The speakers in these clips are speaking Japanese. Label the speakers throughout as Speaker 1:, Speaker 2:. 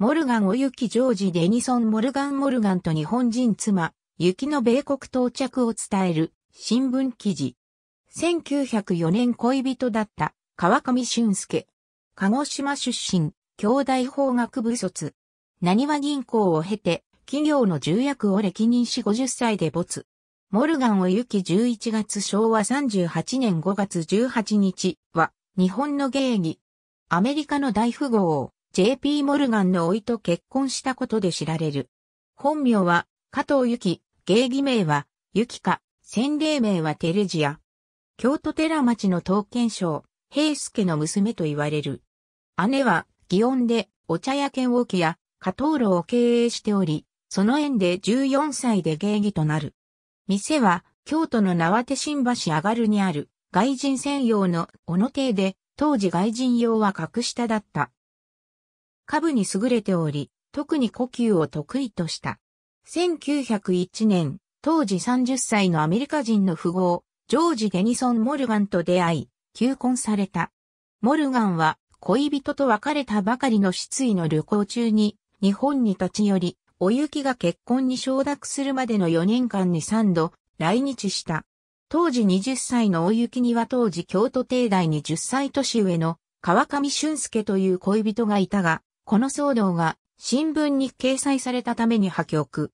Speaker 1: モルガンおゆきジョージ・デニソン・モルガン・モルガンと日本人妻、雪の米国到着を伝える新聞記事。1904年恋人だった川上俊介。鹿児島出身、兄弟法学部卒。何は銀行を経て、企業の重役を歴任し50歳で没。モルガン・おゆき11月昭和38年5月18日は、日本の芸儀。アメリカの大富豪。JP モルガンの甥と結婚したことで知られる。本名は加藤由紀、芸妓名は由紀か、洗礼名はテレジア。京都寺町の刀剣賞、平助の娘と言われる。姉は、祇園でお茶屋剣置や加藤炉を経営しており、その縁で14歳で芸妓となる。店は、京都の縄手新橋上がるにある、外人専用の小野邸で、当時外人用は格下だった。下部に優れており、特に呼吸を得意とした。1901年、当時30歳のアメリカ人の富豪、ジョージ・デニソン・モルガンと出会い、求婚された。モルガンは恋人と別れたばかりの失意の旅行中に日本に立ち寄り、お雪が結婚に承諾するまでの4年間に3度来日した。当時20歳のお雪には当時京都帝大に10歳年上の川上俊介という恋人がいたが、この騒動が新聞に掲載されたために破局。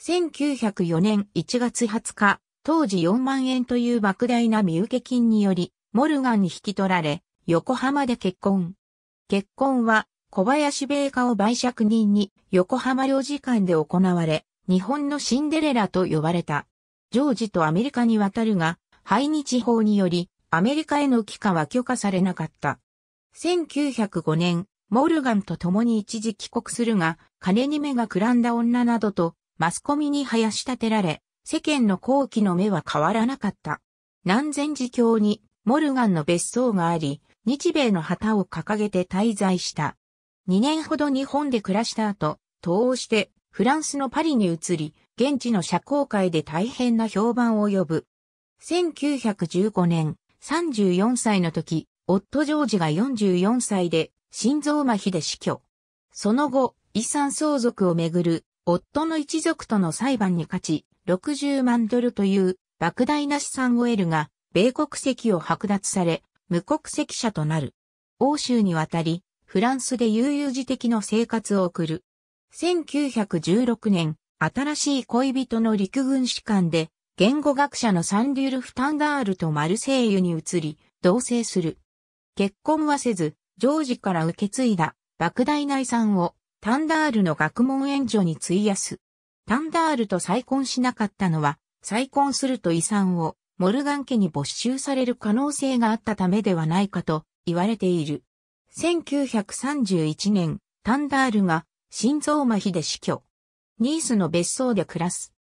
Speaker 1: 1904年1月20日、当時4万円という莫大な身請金により、モルガンに引き取られ、横浜で結婚。結婚は、小林米花を売借人に横浜領事館で行われ、日本のシンデレラと呼ばれた。ジョージとアメリカに渡るが、排日法により、アメリカへの帰化は許可されなかった。1905年モルガンと共に一時帰国するが、金に目がくらんだ女などと、マスコミに生やし立てられ、世間の後期の目は変わらなかった。南禅寺教に、モルガンの別荘があり、日米の旗を掲げて滞在した。2年ほど日本で暮らした後、東欧して、フランスのパリに移り、現地の社交界で大変な評判を呼ぶ。1915年、34歳の時、夫ジョージが44歳で心臓麻痺で死去。その後、遺産相続をめぐる、夫の一族との裁判に勝ち、60万ドルという、莫大な資産を得るが、米国籍を剥奪され、無国籍者となる。欧州に渡り、フランスで悠々自適の生活を送る。1916年、新しい恋人の陸軍士官で、言語学者のサンデュル・フタンダールとマルセイユに移り、同棲する。結婚はせず、ジョージから受け継いだ莫大な遺産をタンダールの学問援助に費やす。タンダールと再婚しなかったのは、再婚すると遺産をモルガン家に没収される可能性があったためではないかと言われている。1931年、タンダールが心臓麻痺で死去。ニースの別荘で暮らす。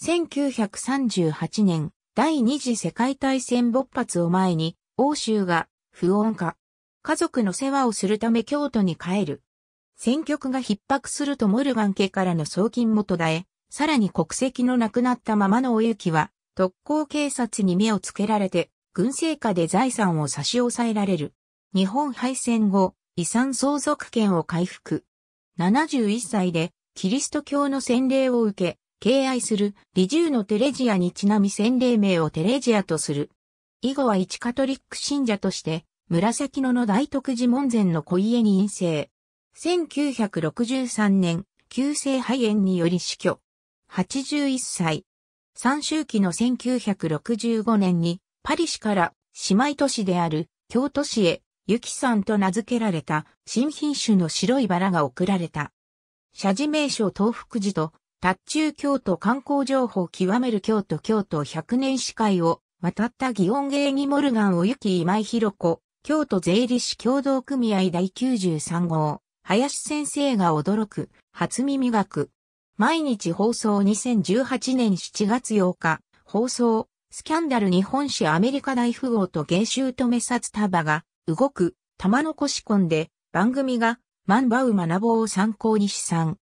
Speaker 1: 1938年、第二次世界大戦勃発を前に、欧州が不穏化。家族の世話をするため京都に帰る。戦局が逼迫するとモルガン家からの送金も途絶え、さらに国籍のなくなったままのおゆきは、特攻警察に目をつけられて、軍政下で財産を差し押さえられる。日本敗戦後、遺産相続権を回復。71歳で、キリスト教の洗礼を受け、敬愛する、リジューのテレジアにちなみ洗礼名をテレジアとする。以後は一カトリック信者として、紫野の大徳寺門前の小家に陰性。1963年、急性肺炎により死去。81歳。三周期の1965年に、パリ市から姉妹都市である京都市へ、ゆきさんと名付けられた新品種の白いバラが贈られた。社寺名称東福寺と、達中京都観光情報極める京都京都百年司会を渡った祇園芸にモルガンをゆき今井博子、京都税理士協同組合第93号、林先生が驚く、初耳学。毎日放送2018年7月8日、放送、スキャンダル日本史アメリカ大富豪と芸衆と目札束が、動く、玉の腰込んで、番組が、マンバウ学ぼうを参考に試算。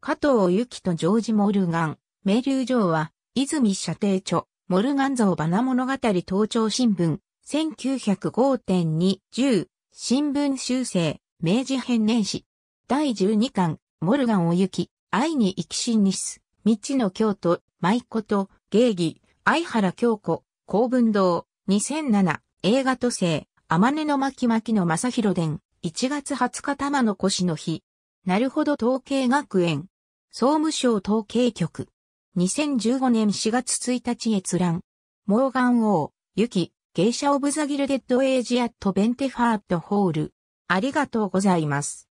Speaker 1: 加藤由紀とジョージ・モルガン、名流城は、泉社邸著、モルガン像バナ物語登頂新聞、1905.210新聞修正明治編年史第12巻モルガンお行き愛に生きしにす未知の京都舞こと芸儀愛原京子公文堂2007映画都政天音の巻巻の正広伝1月20日玉の腰の日なるほど統計学園総務省統計局2015年4月1日閲覧モーガン王、ユキ、芸者オブザギルデッドエイジアットベンテファートホール。ありがとうございます。